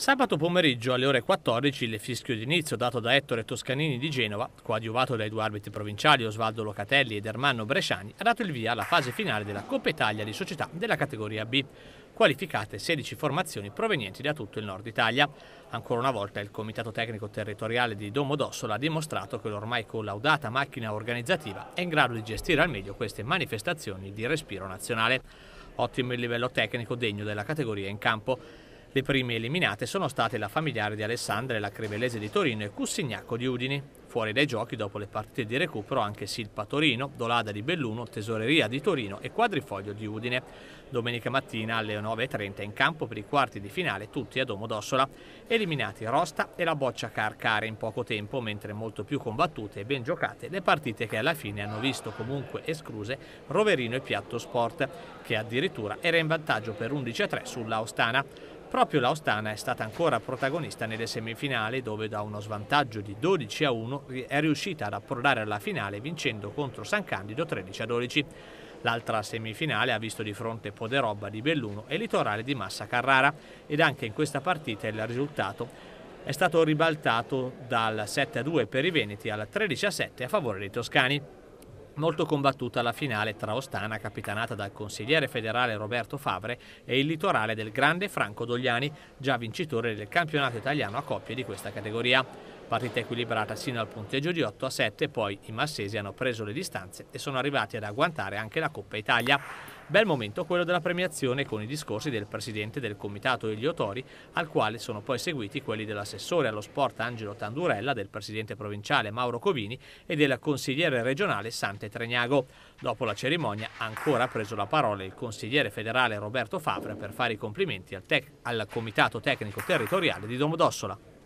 Sabato pomeriggio alle ore 14 il fischio d'inizio dato da Ettore Toscanini di Genova, coadiuvato dai due arbitri provinciali Osvaldo Locatelli ed Ermanno Bresciani, ha dato il via alla fase finale della Coppa Italia di società della categoria B, qualificate 16 formazioni provenienti da tutto il nord Italia. Ancora una volta il Comitato Tecnico Territoriale di Domodossola ha dimostrato che l'ormai collaudata macchina organizzativa è in grado di gestire al meglio queste manifestazioni di respiro nazionale. Ottimo il livello tecnico degno della categoria in campo. Le prime eliminate sono state la familiare di Alessandra e la crevelese di Torino e Cussignacco di Udini. Fuori dai giochi dopo le partite di recupero anche Silpa Torino, Dolada di Belluno, Tesoreria di Torino e Quadrifoglio di Udine. Domenica mattina alle 9.30 in campo per i quarti di finale tutti a Domodossola. Eliminati Rosta e la boccia Carcare in poco tempo mentre molto più combattute e ben giocate le partite che alla fine hanno visto comunque escluse Roverino e Piatto Sport che addirittura era in vantaggio per 11-3 sull'Austana. Proprio l'Austana è stata ancora protagonista nelle semifinali dove da uno svantaggio di 12 a 1 è riuscita ad approdare alla finale vincendo contro San Candido 13 a 12. L'altra semifinale ha visto di fronte Poderobba di Belluno e Litorale di Massa Carrara ed anche in questa partita il risultato è stato ribaltato dal 7 a 2 per i Veneti al 13 a 7 a favore dei Toscani molto combattuta la finale tra Ostana, capitanata dal consigliere federale Roberto Favre, e il litorale del grande Franco Dogliani, già vincitore del campionato italiano a coppie di questa categoria. Partita equilibrata sino al punteggio di 8 a 7, poi i massesi hanno preso le distanze e sono arrivati ad agguantare anche la Coppa Italia. Bel momento quello della premiazione con i discorsi del presidente del comitato Elio Tori, al quale sono poi seguiti quelli dell'assessore allo sport Angelo Tandurella, del presidente provinciale Mauro Covini e del consigliere regionale Sante Tregnago. Dopo la cerimonia ha ancora preso la parola il consigliere federale Roberto Fabra per fare i complimenti al, al comitato tecnico territoriale di Domodossola.